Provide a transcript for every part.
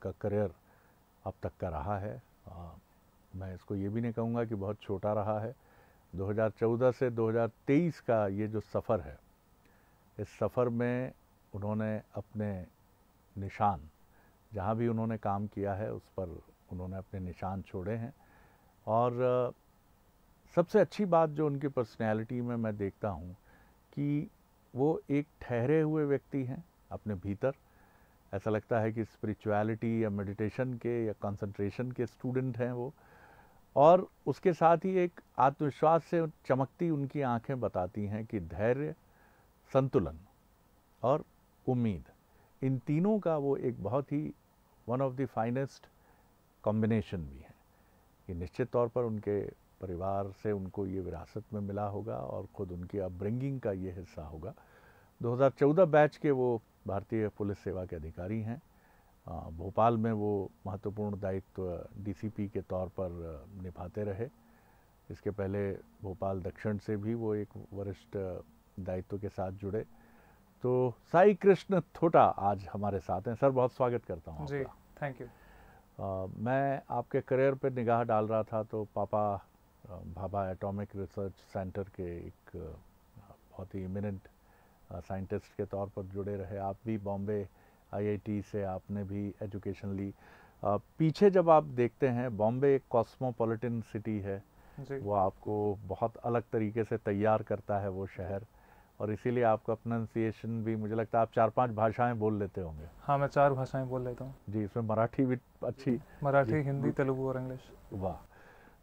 उनका करियर अब तक का रहा है आ, मैं इसको ये भी नहीं कहूँगा कि बहुत छोटा रहा है 2014 से 2023 का ये जो सफ़र है इस सफ़र में उन्होंने अपने निशान जहाँ भी उन्होंने काम किया है उस पर उन्होंने अपने निशान छोड़े हैं और सबसे अच्छी बात जो उनकी पर्सनैलिटी में मैं देखता हूँ कि वो एक ठहरे हुए व्यक्ति हैं अपने भीतर ऐसा लगता है कि स्पिरिचुअलिटी या मेडिटेशन के या कंसंट्रेशन के स्टूडेंट हैं वो और उसके साथ ही एक आत्मविश्वास से चमकती उनकी आंखें बताती हैं कि धैर्य संतुलन और उम्मीद इन तीनों का वो एक बहुत ही one of the finest combination भी है ये निश्चित तौर पर उनके परिवार से उनको ये विरासत में मिला होगा और ख़ुद उनकी अपब्रिंगिंग का ये हिस्सा होगा 2014 बैच के वो भारतीय पुलिस सेवा के अधिकारी हैं भोपाल में वो महत्वपूर्ण दायित्व डीसीपी के तौर पर निभाते रहे इसके पहले भोपाल दक्षिण से भी वो एक वरिष्ठ दायित्व के साथ जुड़े तो साई कृष्ण थोटा आज हमारे साथ हैं सर बहुत स्वागत करता हूँ जी थैंक यू मैं आपके करियर पर निगाह डाल रहा था तो पापा भाभा एटॉमिक रिसर्च सेंटर के एक बहुत ही इमिनेंट साइंटिस्ट के तौर पर जुड़े रहे आप भी बॉम्बे आईआईटी से आपने भी एजुकेशन ली आ, पीछे जब आप देखते हैं बॉम्बे एक कॉस्मोपोलिटन सिटी है वो आपको बहुत अलग तरीके से तैयार करता है वो शहर और इसीलिए आपका प्रोनाउंसिएशन भी मुझे लगता है आप चार पांच भाषाएं बोल लेते होंगे हाँ मैं चार भाषाएं बोल लेता हूँ जी इसमें मराठी भी अच्छी मराठी हिंदी तेलुगु और इंग्लिश वाह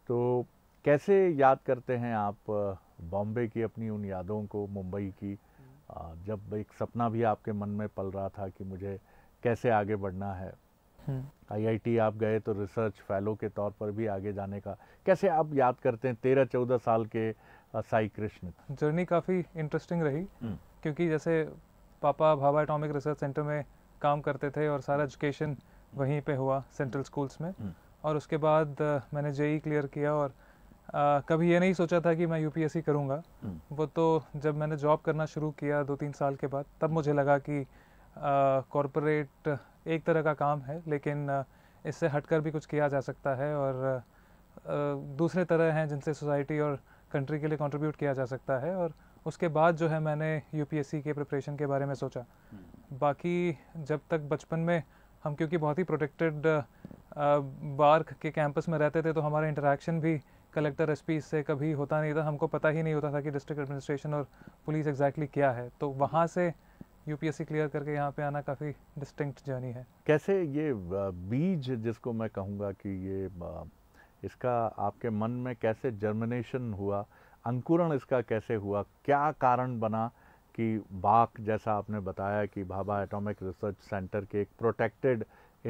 तो कैसे याद करते हैं आप बॉम्बे की अपनी उन यादों को मुंबई की जब एक सपना भी आपके मन में पल रहा था कि मुझे कैसे आगे बढ़ना है आईआईटी हम्म। आप गए तो रिसर्च फेलो के तौर पर भी आगे जाने का कैसे आप याद करते हैं तेरह चौदह साल के साई कृष्ण जर्नी काफ़ी इंटरेस्टिंग रही हम्म। क्योंकि जैसे पापा भाभा एटॉमिक रिसर्च सेंटर में काम करते थे और सारा एजुकेशन हम्म। वहीं पे हुआ सेंट्रल स्कूल्स में और उसके बाद मैंने जेई क्लियर किया और आ, कभी ये नहीं सोचा था कि मैं यूपीएससी करूँगा हम्म। वो तो जब मैंने जॉब करना शुरू किया दो तीन साल के बाद तब मुझे लगा कि कॉरपोरेट एक तरह का काम है लेकिन इससे हटकर भी कुछ किया जा सकता है और दूसरे तरह हैं जिनसे सोसाइटी और कंट्री के लिए कंट्रीब्यूट किया जा सकता है और उसके बाद जो है मैंने यूपीएससी के प्रिपरेशन के बारे में सोचा हम्म। बाकी जब तक बचपन में हम क्योंकि बहुत ही प्रोटेक्टेड बार्क के कैंपस में रहते थे तो हमारा इंटरेक्शन भी कलेक्टर एस पी कभी होता नहीं था हमको पता ही नहीं होता था कि डिस्ट्रिक्ट एडमिनिस्ट्रेशन और पुलिस एग्जैक्टली क्या है तो वहाँ से यूपीएससी क्लियर करके यहाँ पे आना काफ़ी डिस्टिंक्ट जर्नी है कैसे ये बीज जिसको मैं कहूँगा कि ये इसका आपके मन में कैसे जर्मिनेशन हुआ अंकुरण इसका कैसे हुआ क्या कारण बना कि बाक जैसा आपने बताया कि भाभा एटॉमिक रिसर्च सेंटर के एक प्रोटेक्टेड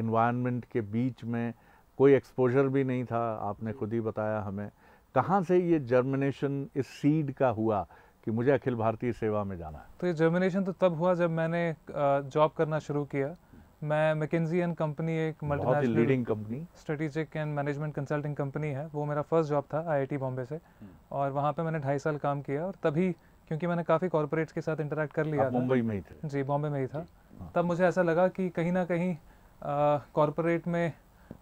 इन्वायरमेंट के बीच में कोई एक्सपोजर भी नहीं था आपने खुद ही बताया हमें कहाँ से ये जर्मिनेशन इस सीड का हुआ कि मुझे अखिल भारतीय सेवा में जाना है तो ये जर्मिनेशन तो तब हुआ जब मैंने जॉब करना शुरू किया मैं मैकेजी एंड कंपनी एक multinational leading company strategic and management consulting company है वो मेरा फर्स्ट जॉब था आईआईटी बॉम्बे से हम्म। और वहाँ पे मैंने ढाई साल काम किया और तभी क्योंकि मैंने काफ़ी कॉर्पोरेट्स के साथ इंटरेक्ट कर लिया मुंबई में ही थे जी बॉम्बे में ही था हाँ। तब मुझे ऐसा लगा कि कहीं ना कहीं कॉरपोरेट में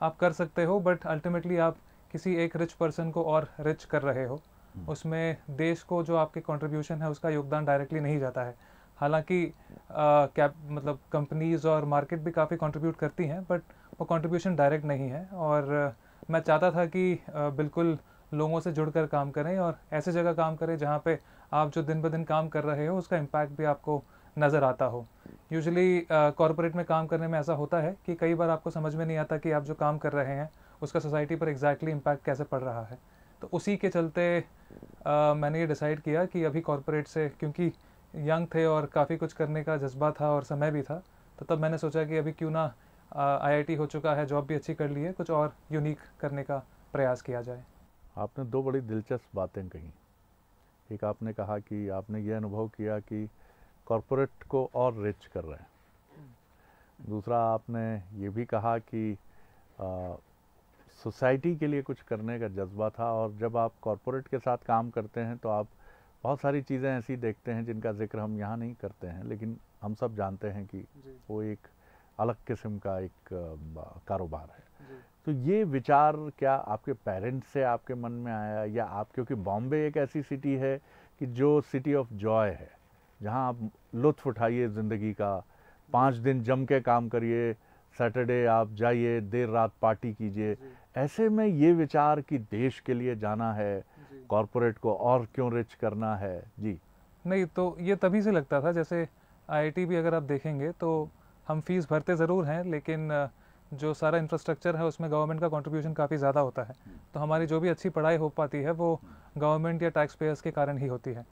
आप कर सकते हो बट अल्टीमेटली आप किसी एक रिच पर्सन को और रिच कर रहे हो हम्म। उसमें देश को जो आपके कंट्रीब्यूशन है उसका योगदान डायरेक्टली नहीं जाता है हालांकि क्या मतलब कंपनीज और मार्केट भी काफ़ी कंट्रीब्यूट करती हैं बट वो कंट्रीब्यूशन डायरेक्ट नहीं है और मैं चाहता था कि आ, बिल्कुल लोगों से जुड़कर काम करें और ऐसे जगह काम करें जहाँ पे आप जो दिन ब दिन काम कर रहे हो उसका इम्पैक्ट भी आपको नज़र आता हो यूजली कॉरपोरेट uh, में काम करने में ऐसा होता है कि कई बार आपको समझ में नहीं आता कि आप जो काम कर रहे हैं उसका सोसाइटी पर एग्जैक्टली exactly इम्पैक्ट कैसे पड़ रहा है तो उसी के चलते uh, मैंने ये डिसाइड किया कि अभी कॉरपोरेट से क्योंकि यंग थे और काफ़ी कुछ करने का जज्बा था और समय भी था तो तब मैंने सोचा कि अभी क्यों ना आईआईटी uh, हो चुका है जॉब भी अच्छी कर ली है कुछ और यूनिक करने का प्रयास किया जाए आपने दो बड़ी दिलचस्प बातें कही एक आपने कहा कि आपने ये अनुभव किया कि कॉरपोरेट को और रिच कर रहे हैं दूसरा आपने ये भी कहा कि सोसाइटी के लिए कुछ करने का जज्बा था और जब आप कॉरपोरेट के साथ काम करते हैं तो आप बहुत सारी चीज़ें ऐसी देखते हैं जिनका जिक्र हम यहाँ नहीं करते हैं लेकिन हम सब जानते हैं कि वो एक अलग किस्म का एक कारोबार है तो ये विचार क्या आपके पेरेंट्स से आपके मन में आया या आप क्योंकि बॉम्बे एक ऐसी सिटी है कि जो सिटी ऑफ जॉय है जहाँ आप लुत्फ उठाइए ज़िंदगी का पाँच दिन जम के काम करिए सैटरडे आप जाइए देर रात पार्टी कीजिए ऐसे में ये विचार कि देश के लिए जाना है कॉरपोरेट को और क्यों रिच करना है जी नहीं तो ये तभी से लगता था जैसे आईआईटी भी अगर आप देखेंगे तो हम फीस भरते ज़रूर हैं लेकिन जो सारा इंफ्रास्ट्रक्चर है उसमें गवर्नमेंट का कंट्रीब्यूशन काफ़ी ज़्यादा होता है तो हमारी जो भी अच्छी पढ़ाई हो पाती है वो गवर्नमेंट या टैक्स पेयर्स के कारण ही होती है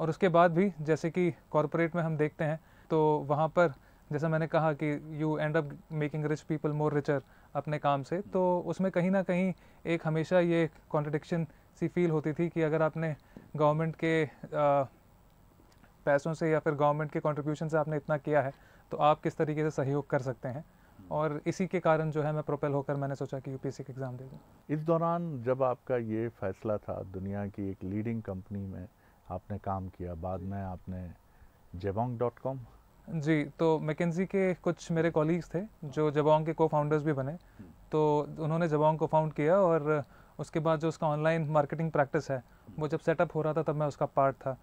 और उसके बाद भी जैसे कि कॉरपोरेट में हम देखते हैं तो वहाँ पर जैसा मैंने कहा कि you end up making rich people more richer अपने काम से तो उसमें कहीं ना कहीं एक हमेशा ये कॉन्ट्रडिक्शन सी फील होती थी कि अगर आपने गवर्नमेंट के आ, पैसों से या फिर गवर्नमेंट के कॉन्ट्रीब्यूशन से आपने इतना किया है तो आप किस तरीके से सहयोग कर सकते हैं और इसी के कारण जो है मैं प्रोपेल होकर मैंने सोचा कि यूपीएससी का एग्ज़ाम दे दूँ इस दौरान जब आपका ये फैसला था दुनिया की एक लीडिंग कंपनी में आपने काम किया बाद में आपने जेबोंग डॉट कॉम जी तो मैकेजी के कुछ मेरे कॉलीग्स थे जो जबोंग के को फाउंडर्स भी बने तो उन्होंने जबोंग को फाउंड किया और उसके बाद जो उसका ऑनलाइन मार्केटिंग प्रैक्टिस है वो जब सेटअप हो रहा था तब मैं उसका पार्ट था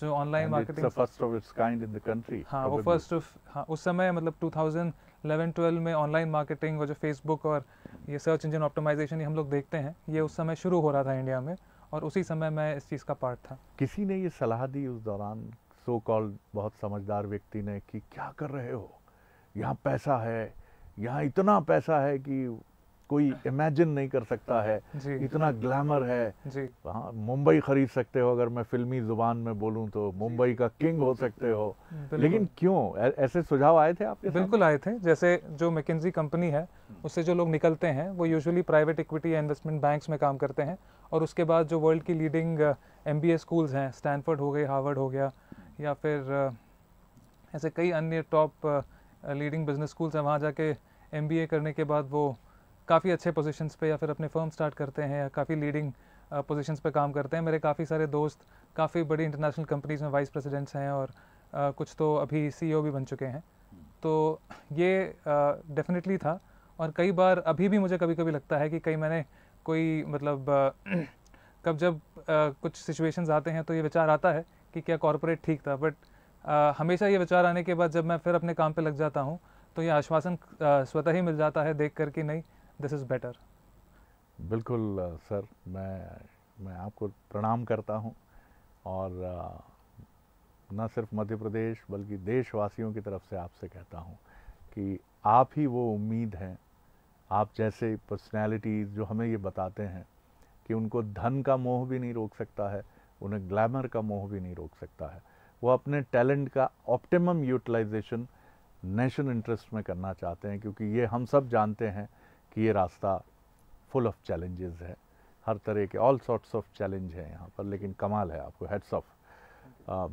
जो online marketing first of its kind in the country हाँ वो फर्स्ट ऑफ हाँ उस समय मतलब 2000 11 12 में ऑनलाइन मार्केटिंग और जो फेसबुक और ये सर्च इंजन ऑप्टिमाइजेशन ये हम लोग देखते हैं ये उस समय शुरू हो रहा था इंडिया में और उसी समय मैं इस चीज़ का पार्ट था किसी ने ये सलाह दी उस दौरान सो कॉल बहुत समझदार व्यक्ति ने कि क्या कर रहे हो यहाँ पैसा है यहाँ इतना पैसा है कि कोई इमेजिन नहीं कर सकता है इतना ग्लैमर है हाँ मुंबई खरीद सकते हो अगर मैं फिल्मी जुबान में बोलूं तो मुंबई का किंग हो सकते हो लेकिन क्यों ऐसे सुझाव आए थे आपके बिल्कुल आए थे जैसे जो मैकेजी कंपनी है उससे जो लोग निकलते हैं वो यूजुअली प्राइवेट इक्विटी या इन्वेस्टमेंट बैंक्स में काम करते हैं और उसके बाद जो वर्ल्ड की लीडिंग एम बी स्कूल्स हैं स्टैनफोर्ड हो गई हार्वर्ड हो गया या फिर uh, ऐसे कई अन्य टॉप लीडिंग बिजनेस स्कूल्स हैं वहाँ जाके एम करने के बाद वो काफ़ी अच्छे पोजीशंस पे या फिर अपने फर्म स्टार्ट करते हैं या काफ़ी लीडिंग पोजीशंस पे काम करते हैं मेरे काफ़ी सारे दोस्त काफ़ी बड़ी इंटरनेशनल कंपनीज़ में वाइस प्रेसिडेंट्स हैं और आ, uh, कुछ तो अभी सी e भी बन चुके हैं तो ये डेफिनेटली uh, था और कई बार अभी भी मुझे कभी कभी लगता है कि कई मैंने कोई मतलब आ, uh, कब जब आ, कुछ सिचुएशंस आते हैं तो ये विचार आता है कि क्या कॉरपोरेट ठीक था बट हमेशा ये विचार आने के बाद जब मैं फिर अपने काम पे लग जाता हूँ तो ये आश्वासन स्वतः ही मिल जाता है देख कर कि नहीं दिस इज़ बेटर बिल्कुल सर मैं मैं आपको प्रणाम करता हूँ और न सिर्फ मध्य प्रदेश बल्कि देशवासियों की तरफ से आपसे कहता हूँ कि आप ही वो उम्मीद हैं आप जैसे पर्सनैलिटीज़ जो हमें ये बताते हैं कि उनको धन का मोह भी नहीं रोक सकता है उन्हें ग्लैमर का मोह भी नहीं रोक सकता है वो अपने टैलेंट का ऑप्टिमम यूटिलाइजेशन नेशनल इंटरेस्ट में करना चाहते हैं क्योंकि ये हम सब जानते हैं कि ये रास्ता फुल ऑफ चैलेंजेस है हर तरह के ऑल सॉर्ट्स ऑफ चैलेंज हैं यहाँ पर लेकिन कमाल है आपको हेड्स ऑफ um,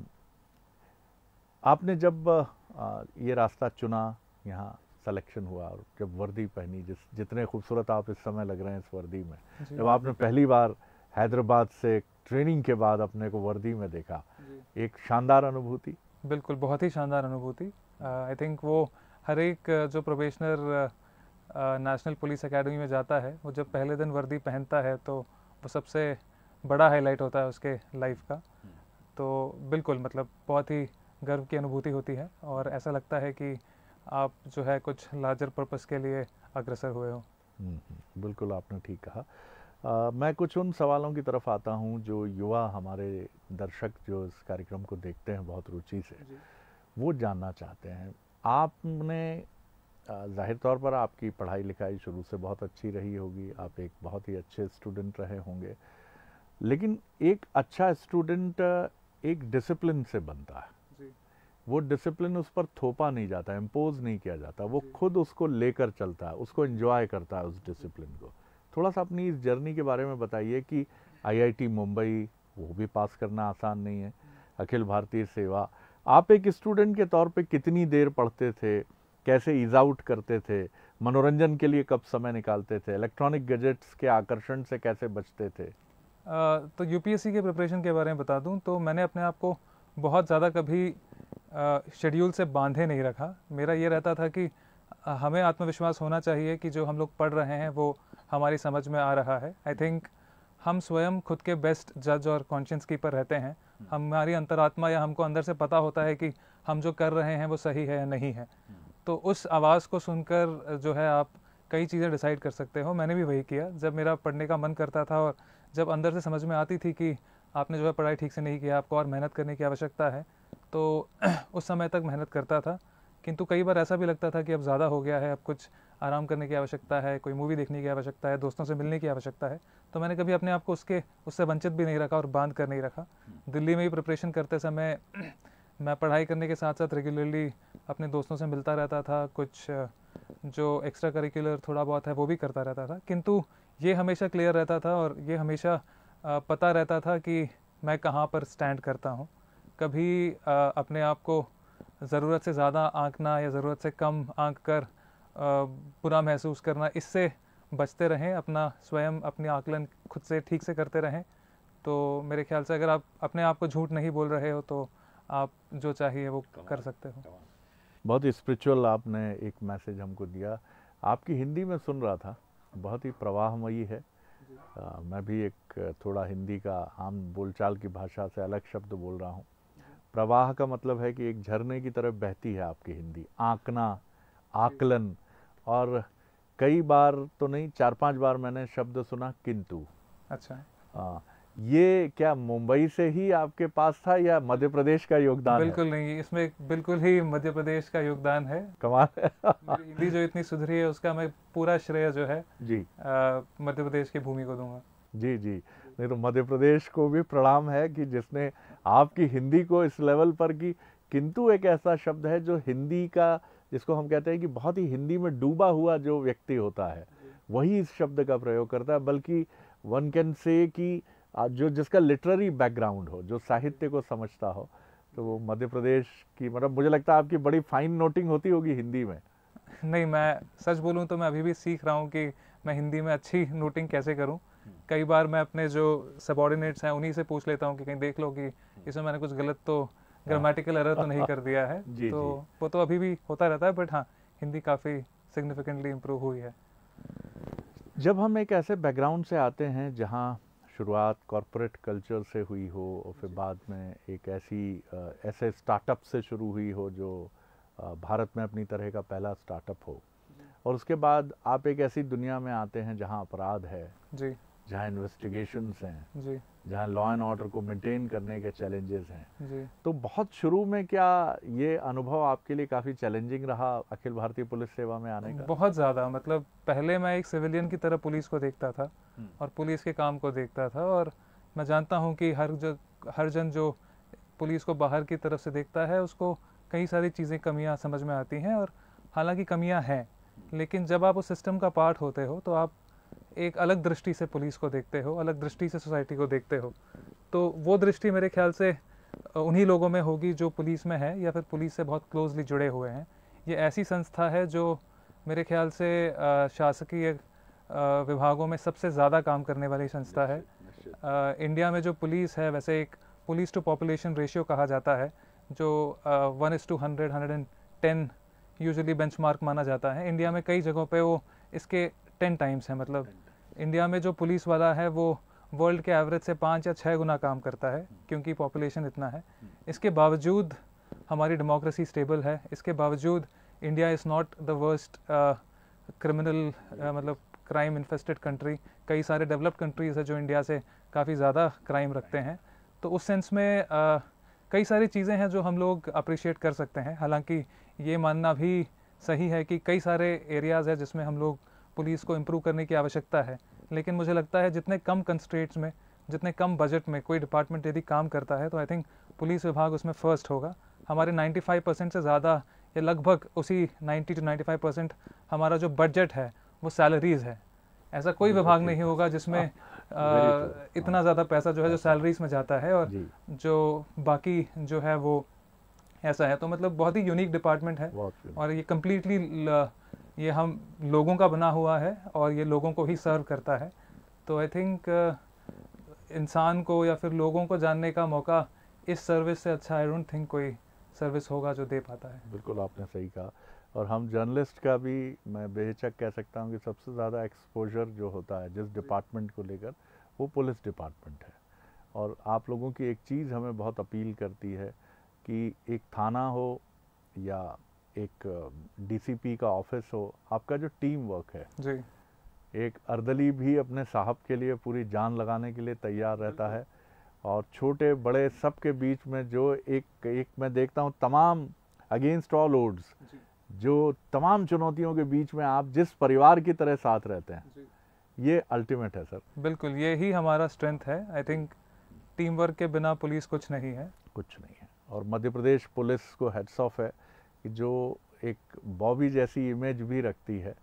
आपने जब आ, uh, ये रास्ता चुना यहाँ सिलेक्शन हुआ और जब वर्दी पहनी जिस जितने खूबसूरत आप इस समय लग रहे हैं इस वर्दी में जब आपने पहली बार हैदराबाद से ट्रेनिंग के बाद अपने को वर्दी में देखा एक शानदार अनुभूति बिल्कुल बहुत ही शानदार अनुभूति आई uh, थिंक वो हर एक जो प्रोफेशनल नेशनल पुलिस एकेडमी में जाता है वो जब पहले दिन वर्दी पहनता है तो वो सबसे बड़ा हाईलाइट होता है उसके लाइफ का तो बिल्कुल मतलब बहुत ही गर्व की अनुभूति होती है और ऐसा लगता है कि आप जो है कुछ लार्जर पर्पस के लिए अग्रसर हुए हो हम्म, हम्म, बिल्कुल आपने ठीक कहा आ, मैं कुछ उन सवालों की तरफ आता हूँ जो युवा हमारे दर्शक जो इस कार्यक्रम को देखते हैं बहुत रुचि से वो जानना चाहते हैं आपने ज़ाहिर तौर पर आपकी पढ़ाई लिखाई शुरू से बहुत अच्छी रही होगी आप एक बहुत ही अच्छे स्टूडेंट रहे होंगे लेकिन एक अच्छा स्टूडेंट एक डिसिप्लिन से बनता है वो डिसिप्लिन उस पर थोपा नहीं जाता इम्पोज नहीं किया जाता वो खुद उसको लेकर चलता है उसको इंजॉय करता है उस डिसिप्लिन को थोड़ा सा अपनी इस जर्नी के बारे में बताइए कि आईआईटी मुंबई वो भी पास करना आसान नहीं है अखिल भारतीय सेवा आप एक स्टूडेंट के तौर पे कितनी देर पढ़ते थे कैसे ईज आउट करते थे मनोरंजन के लिए कब समय निकालते थे इलेक्ट्रॉनिक गैजेट्स के आकर्षण से कैसे बचते थे आ, तो यूपीएससी के प्रिपरेशन के बारे में बता दूं तो मैंने अपने आप को बहुत ज़्यादा कभी शेड्यूल से बांधे नहीं रखा मेरा ये रहता था कि हमें आत्मविश्वास होना चाहिए कि जो हम लोग पढ़ रहे हैं वो हमारी समझ में आ रहा है आई थिंक हम स्वयं खुद के बेस्ट जज और कॉन्शियंस कीपर रहते हैं हम्म। हमारी अंतरात्मा या हमको अंदर से पता होता है कि हम जो कर रहे हैं वो सही है या नहीं है हम्म। तो उस आवाज़ को सुनकर जो है आप कई चीज़ें डिसाइड कर सकते हो मैंने भी वही किया जब मेरा पढ़ने का मन करता था और जब अंदर से समझ में आती थी कि आपने जो है पढ़ाई ठीक से नहीं किया आपको और मेहनत करने की आवश्यकता है तो उस समय तक मेहनत करता था किंतु कई बार ऐसा भी लगता था कि अब ज़्यादा हो गया है अब कुछ आराम करने की आवश्यकता है कोई मूवी देखने की आवश्यकता है दोस्तों से मिलने की आवश्यकता है तो मैंने कभी अपने आप को उसके उससे वंचित भी नहीं रखा और बांध कर नहीं रखा हम्म। दिल्ली में ही प्रिपरेशन करते समय मैं पढ़ाई करने के साथ साथ रेगुलरली अपने दोस्तों से मिलता रहता था कुछ जो एक्स्ट्रा करिकुलर थोड़ा बहुत है वो भी करता रहता था किंतु ये हमेशा क्लियर रहता था और ये हमेशा पता रहता था कि मैं कहाँ पर स्टैंड करता हूँ कभी अपने आप को ज़रूरत से ज़्यादा आंकना या ज़रूरत से कम आंक कर बुरा महसूस करना इससे बचते रहें अपना स्वयं अपने आकलन खुद से ठीक से करते रहें तो मेरे ख्याल से अगर आप अपने आप को झूठ नहीं बोल रहे हो तो आप जो चाहिए वो कर सकते हो बहुत ही स्पिरिचुअल आपने एक मैसेज हमको दिया आपकी हिंदी में सुन रहा था बहुत ही प्रवाहमयी है आ, मैं भी एक थोड़ा हिंदी का आम बोलचाल की भाषा से अलग शब्द बोल रहा हूँ प्रवाह का मतलब है कि एक झरने की तरफ बहती है आपकी हिंदी आंकना आकलन और कई बार तो नहीं चार पांच बार मैंने शब्द सुना किंतु अच्छा हाँ ये क्या मुंबई से ही आपके पास था या मध्य प्रदेश का योगदान बिल्कुल है? नहीं इसमें बिल्कुल ही मध्य प्रदेश का योगदान है कमाल हिंदी जो इतनी सुधरी है उसका मैं पूरा श्रेय जो है जी मध्य प्रदेश की भूमि को दूंगा जी जी नहीं तो मध्य प्रदेश को भी प्रणाम है कि जिसने आपकी हिंदी को इस लेवल पर की किंतु एक ऐसा शब्द है जो हिंदी का जिसको हम कहते हैं कि बहुत ही हिंदी में डूबा हुआ जो व्यक्ति होता है वही इस शब्द का प्रयोग करता है बल्कि वन कैन से कि जो जिसका लिटरेरी बैकग्राउंड हो जो साहित्य को समझता हो तो वो मध्य प्रदेश की मतलब मुझे लगता है आपकी बड़ी फाइन नोटिंग होती होगी हिंदी में नहीं मैं सच बोलूँ तो मैं अभी भी सीख रहा हूँ कि मैं हिंदी में अच्छी नोटिंग कैसे करूँ कई बार मैं अपने जो सबॉर्डिनेट्स हैं उन्हीं से पूछ लेता हूँ कि कहीं देख लो कि इसमें मैंने कुछ गलत तो ग्रामेटिकल हाँ। एरर तो नहीं कर दिया है जी, तो जी. वो तो अभी भी होता रहता है बट हाँ हिंदी काफ़ी सिग्निफिकेंटली इम्प्रूव हुई है जब हम एक ऐसे बैकग्राउंड से आते हैं जहाँ शुरुआत कॉरपोरेट कल्चर से हुई हो और फिर बाद में एक ऐसी ऐसे स्टार्टअप से शुरू हुई हो जो भारत में अपनी तरह का पहला स्टार्टअप हो और उसके बाद आप एक ऐसी दुनिया में आते हैं जहाँ अपराध है जी जहाँ इन्वेस्टिगेशंस हैं जी जहाँ लॉ एंड ऑर्डर को मेंटेन करने के चैलेंजेस हैं तो बहुत शुरू में क्या ये अनुभव आपके लिए काफ़ी चैलेंजिंग रहा अखिल भारतीय पुलिस सेवा में आने का बहुत ज़्यादा मतलब पहले मैं एक सिविलियन की तरह पुलिस को देखता था हम्म। और पुलिस के काम को देखता था और मैं जानता हूँ कि हर जो हर जन जो पुलिस को बाहर की तरफ से देखता है उसको कई सारी चीज़ें कमियाँ समझ में आती हैं और हालांकि कमियाँ हैं लेकिन जब आप उस सिस्टम का पार्ट होते हो तो आप एक अलग दृष्टि से पुलिस को देखते हो अलग दृष्टि से सोसाइटी को देखते हो तो वो दृष्टि मेरे ख्याल से उन्हीं लोगों में होगी जो पुलिस में है या फिर पुलिस से बहुत क्लोजली जुड़े हुए हैं ये ऐसी संस्था है जो मेरे ख्याल से शासकीय विभागों में सबसे ज़्यादा काम करने वाली संस्था है इंडिया में जो पुलिस है वैसे एक पुलिस टू पॉपुलेशन रेशियो कहा जाता है जो one is two hundred hundred and ten usually bench माना जाता है इंडिया में कई जगहों पे वो इसके टेन टाइम्स हैं मतलब इंडिया में जो पुलिस वाला है वो वर्ल्ड के एवरेज से पाँच या छः गुना काम करता है क्योंकि पॉपुलेशन इतना है इसके बावजूद हमारी डेमोक्रेसी स्टेबल है इसके बावजूद India is not the worst criminal मतलब क्राइम इन्फेस्टेड कंट्री कई सारे डेवलप्ड कंट्रीज़ है जो इंडिया से काफ़ी ज़्यादा क्राइम रखते हैं तो उस सेंस में कई सारी चीज़ें हैं जो हम लोग अप्रिशिएट कर सकते हैं हालांकि ये मानना भी सही है कि कई सारे एरियाज़ हैं जिसमें हम लोग पुलिस को इम्प्रूव करने की आवश्यकता है लेकिन मुझे लगता है जितने कम कंस्ट्रेट्स में जितने कम बजट में कोई डिपार्टमेंट यदि काम करता है तो आई थिंक पुलिस विभाग उसमें फर्स्ट होगा हमारे 95 परसेंट से ज़्यादा या लगभग उसी 90 टू 95 परसेंट हमारा जो बजट है वो सैलरीज है ऐसा कोई विभाग नहीं होगा जिसमें आ, हाँ, इतना हाँ। ज़्यादा पैसा जो है जो सैलरीज में जाता है और जो बाकी जो है वो ऐसा है तो मतलब बहुत ही यूनिक डिपार्टमेंट है और ये कम्प्लीटली ये हम लोगों का बना हुआ है और ये लोगों को ही सर्व करता है तो आई थिंक uh, इंसान को या फिर लोगों को जानने का मौका इस सर्विस से अच्छा आई डोंट थिंक कोई सर्विस होगा जो दे पाता है बिल्कुल आपने सही कहा और हम जर्नलिस्ट का भी मैं बेहिचक कह सकता हूँ कि सबसे ज़्यादा एक्सपोजर जो होता है जिस डिपार्टमेंट को लेकर वो पुलिस डिपार्टमेंट है और आप लोगों की एक चीज़ हमें बहुत अपील करती है कि एक थाना हो या एक डीसीपी का ऑफिस हो आपका जो टीम वर्क है जी एक अर्दली भी अपने साहब के लिए पूरी जान लगाने के लिए तैयार रहता है और छोटे बड़े सब के बीच में जो एक एक मैं देखता हूँ तमाम अगेंस्ट ऑल ओड्स जो तमाम चुनौतियों के बीच में आप जिस परिवार की तरह साथ रहते हैं ये अल्टीमेट है सर बिल्कुल ये ही हमारा स्ट्रेंथ है आई थिंक टीम वर्क के बिना पुलिस कुछ नहीं है कुछ नहीं है और मध्य प्रदेश पुलिस को हेड्स ऑफ है जो एक बॉबी जैसी इमेज भी रखती है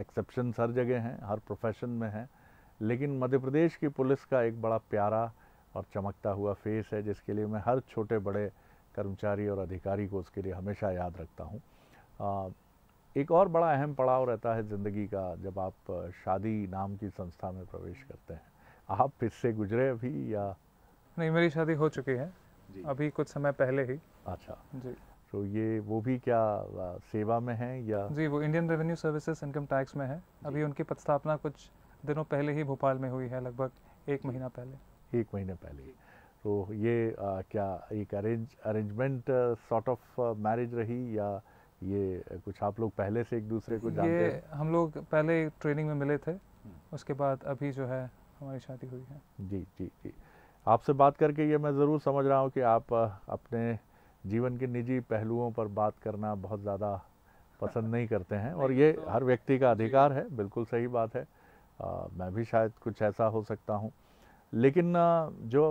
एक्सेप्शन हर जगह हैं हर प्रोफेशन में हैं लेकिन मध्य प्रदेश की पुलिस का एक बड़ा प्यारा और चमकता हुआ फेस है जिसके लिए मैं हर छोटे बड़े कर्मचारी और अधिकारी को उसके लिए हमेशा याद रखता हूँ एक और बड़ा अहम पड़ाव रहता है ज़िंदगी का जब आप शादी नाम की संस्था में प्रवेश करते हैं आप फिर से गुजरे अभी या नहीं मेरी शादी हो चुकी है अभी कुछ समय पहले ही अच्छा जी तो ये वो भी क्या सेवा में है या जी वो Indian revenue services income tax में है अभी उनकी पदस्थापना कुछ दिनों पहले ही भोपाल में हुई है लगभग एक महीना पहले एक महीने पहले तो ये आ, क्या एक arrange arrangement sort of marriage रही या ये कुछ आप लोग पहले से एक दूसरे को जानते ये हम लोग पहले ट्रेनिंग में मिले थे हम्म। उसके बाद अभी जो है हमारी शादी हुई है जी जी जी आपसे बात करके ये मैं ज़रूर समझ रहा हूँ कि आप अपने जीवन के निजी पहलुओं पर बात करना बहुत ज़्यादा पसंद नहीं करते हैं और ये तो हर व्यक्ति का अधिकार है बिल्कुल सही बात है आ, मैं भी शायद कुछ ऐसा हो सकता हूँ लेकिन जो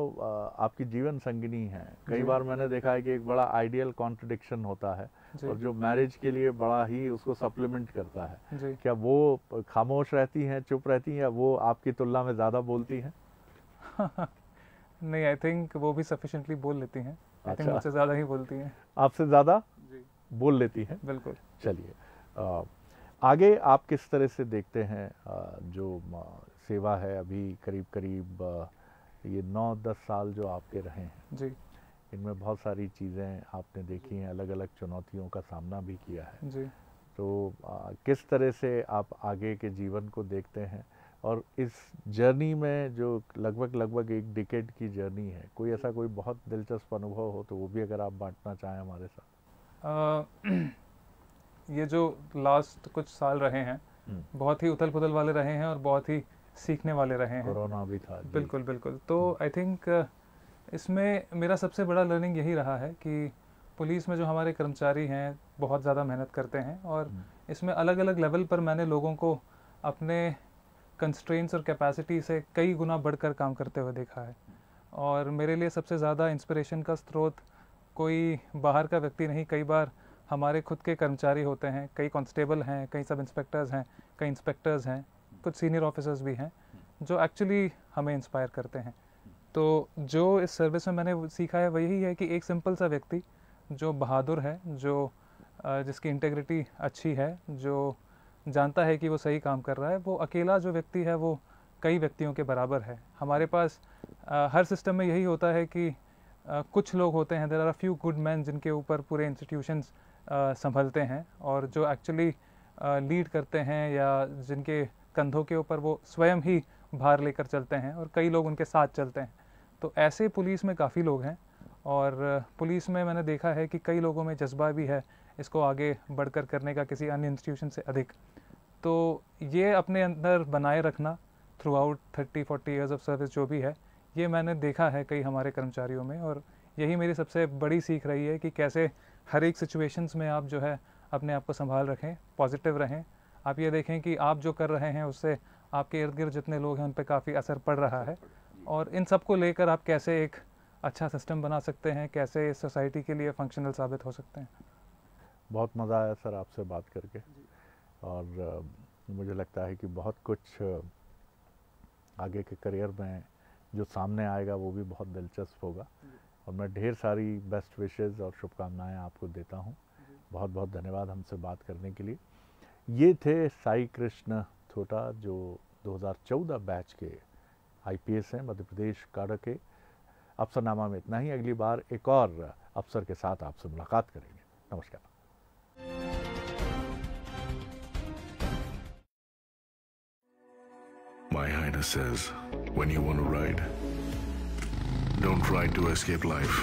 आपकी जीवन संगनी है कई बार मैंने देखा है कि एक बड़ा आइडियल कॉन्ट्रडिक्शन होता है और जो मैरिज के लिए बड़ा ही उसको सप्लीमेंट करता है क्या वो खामोश रहती हैं चुप रहती हैं या वो आपकी तुलना में ज़्यादा बोलती हैं नहीं आई थिंक वो भी सफिशेंटली बोल लेती हैं अच्छा। मुझसे ज़्यादा ही बोलती हैं आपसे ज़्यादा बोल लेती हैं बिल्कुल चलिए आगे आप किस तरह से देखते हैं जो सेवा है अभी करीब करीब ये नौ दस साल जो आपके रहे हैं जी इनमें बहुत सारी चीज़ें आपने देखी हैं अलग अलग चुनौतियों का सामना भी किया है जी तो आ, किस तरह से आप आगे के जीवन को देखते हैं और इस जर्नी में जो लगभग लगभग एक डिकेट की जर्नी है कोई ऐसा कोई बहुत दिलचस्प अनुभव हो तो वो भी अगर आप बांटना चाहें हमारे साथ आ, ये जो लास्ट कुछ साल रहे हैं हम्म। बहुत ही उथल पुथल वाले रहे हैं और बहुत ही सीखने वाले रहे हैं कोरोना भी था बिल्कुल बिल्कुल तो आई हम्म। थिंक इसमें मेरा सबसे बड़ा लर्निंग यही रहा है कि पुलिस में जो हमारे कर्मचारी हैं बहुत ज़्यादा मेहनत करते हैं और हम्म। इसमें अलग अलग लेवल पर मैंने लोगों को अपने कंस्ट्रेंट्स और कैपेसिटी से कई गुना बढ़कर काम करते हुए देखा है और मेरे लिए सबसे ज़्यादा इंस्पिरेशन का स्रोत कोई बाहर का व्यक्ति नहीं कई बार हमारे खुद के कर्मचारी होते हैं कई कांस्टेबल हैं कई सब इंस्पेक्टर्स हैं कई इंस्पेक्टर्स हैं कुछ सीनियर ऑफिसर्स भी हैं जो एक्चुअली हमें इंस्पायर करते हैं तो जो इस सर्विस में मैंने सीखा है वही है कि एक सिंपल सा व्यक्ति जो बहादुर है जो जिसकी इंटेग्रिटी अच्छी है जो जानता है कि वो सही काम कर रहा है वो अकेला जो व्यक्ति है वो कई व्यक्तियों के बराबर है हमारे पास आ, हर सिस्टम में यही होता है कि आ, कुछ लोग होते हैं there are a few good man जिनके ऊपर पूरे इंस्टीट्यूशंस संभलते हैं और जो एक्चुअली लीड करते हैं या जिनके कंधों के ऊपर वो स्वयं ही भार लेकर चलते हैं और कई लोग उनके साथ चलते हैं तो ऐसे पुलिस में काफ़ी लोग हैं और पुलिस में मैंने देखा है कि कई लोगों में जज्बा भी है इसको आगे बढ़कर करने का किसी अन्य इंस्टीट्यूशन से अधिक तो ये अपने अंदर बनाए रखना throughout thirty forty years of service जो भी है ये मैंने देखा है कई हमारे कर्मचारियों में और यही मेरी सबसे बड़ी सीख रही है कि कैसे हर एक सिचुएशंस में आप जो है अपने आप को संभाल रखें पॉजिटिव रहें आप ये देखें कि आप जो कर रहे हैं उससे आपके इर्द गिर्द जितने लोग हैं उन पर काफ़ी असर पड़ रहा है और इन सब को लेकर आप कैसे एक अच्छा सिस्टम बना सकते हैं कैसे सोसाइटी के लिए फंक्शनल साबित हो सकते हैं बहुत मज़ा आया सर आपसे बात करके और मुझे लगता है कि बहुत कुछ आगे के करियर में जो सामने आएगा वो भी बहुत दिलचस्प होगा और मैं ढेर सारी बेस्ट विशेज़ और शुभकामनाएं आपको देता हूँ बहुत बहुत धन्यवाद हमसे बात करने के लिए ये थे साई कृष्ण थोटा जो 2014 बैच के आईपीएस हैं मध्य प्रदेश काडा के अफसरनामा में इतना ही अगली बार एक और अफसर के साथ आपसे मुलाकात करेंगे नमस्कार says when you want to ride. Don't try to escape life.